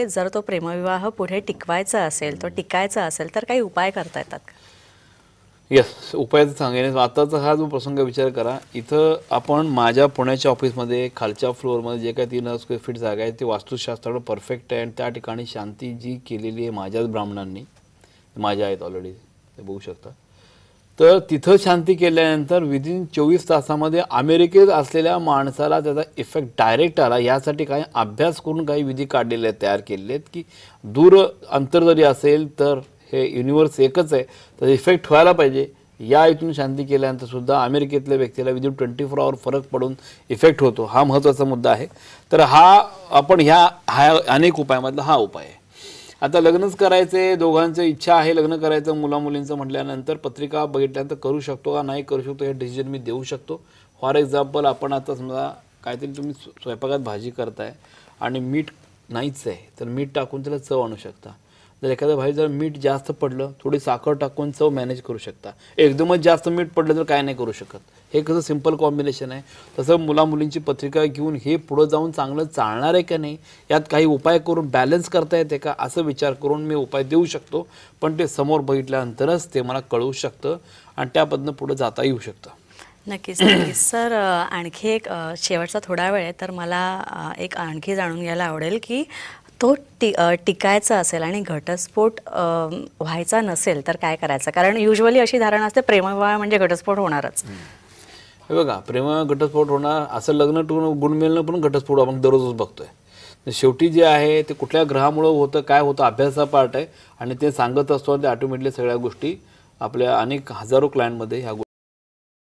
जर तो प्रेमविवाह पुढे टिकवायचा असेल तो टिकायचा असेल तर काही उपाय करता येतात का येस उपाय सांगेन आताचा हा जो प्रसंग विचार करा इथं आपण माझ्या पुण्याच्या ऑफिसमध्ये खालच्या फ्लोअरमध्ये जे काही तीन स्क्वेअर फीट जागा आहे ते वास्तुशास्त्रावर परफेक्ट आहे आणि त्या ठिकाणी शांती जी केलेली आहे माझ्याच ब्राह्मणांनी माझ्या आहेत ऑलरेडी ते बघू शकता तर तिथं शांती केल्यानंतर विदिन चोवीस तासामध्ये अमेरिकेत असलेल्या माणसाला त्याचा इफेक्ट डायरेक्ट आला यासाठी काही अभ्यास करून काही विधी काढलेले तयार केलेले आहेत की दूर अंतर जरी असेल तर हे युनिवर्स एकच आहे तर इफेक्ट व्हायला पाहिजे या इथून शांती केल्यानंतर सुद्धा अमेरिकेतल्या व्यक्तीला विदिन ट्वेंटी फोर आवर फरक पडून इफेक्ट होतो हा महत्त्वाचा मुद्दा आहे तर हा आपण ह्या हा अनेक उपायामधला हा उपाय आहे आता लग्नच करायचे दोघांचं इच्छा आहे लग्न करायचं मुला मुलींचं म्हटल्यानंतर पत्रिका बघितल्यानंतर करू शकतो का नाही करू शकतो हे डिसिजन मी देऊ शकतो फॉर एक्झाम्पल आपण आता समजा काहीतरी तुम्ही स्वयंपाकात भाजी करताय आणि मीठ नाहीच आहे तर मीठ टाकून त्याला चव आणू शकता जर एखादं भाजी जर मीठ जास्त पडलं थोडी साखर टाकून चव मॅनेज करू शकता एकदमच जास्त मीठ पडलं तर काय नाही करू शकत हे कसं सिंपल कॉम्बिनेशन आहे तसं मुलींची पत्रिका घेऊन हे पुढं जाऊन चांगलं चालणार आहे का नाही यात काही उपाय करून बॅलन्स करता येते का असं विचार करून मी उपाय देऊ शकतो पण ते समोर बघितल्यानंतरच ते मला कळवू शकतं आणि त्याबद्दल पुढं जाता येऊ शकतं नक्कीच नक्कीच सर आणखी एक शेवटचा थोडा वेळ आहे तर मला एक आणखी जाणून घ्यायला आवडेल की तो टी टिकायचा असेल आणि घटस्फोट व्हायचा नसेल तर काय करायचं कारण युजली अशी धारणा असते प्रेमविवाह म्हणजे घटस्फोट होणारच हे बघा प्रेम घटस्फोट होणार असं लग्न टुकून गुण मिळणं पण घटस्फोट आपण दररोज बघतोय शेवटी जे आहे ते कुठल्या ग्रहामुळं होतं काय होतं अभ्यासाचा पार्ट आहे आणि ते सांगत असतो आणि ते ऑटोमॅटिकली सगळ्या गोष्टी आपल्या अनेक हजारो क्लायंटमध्ये ह्या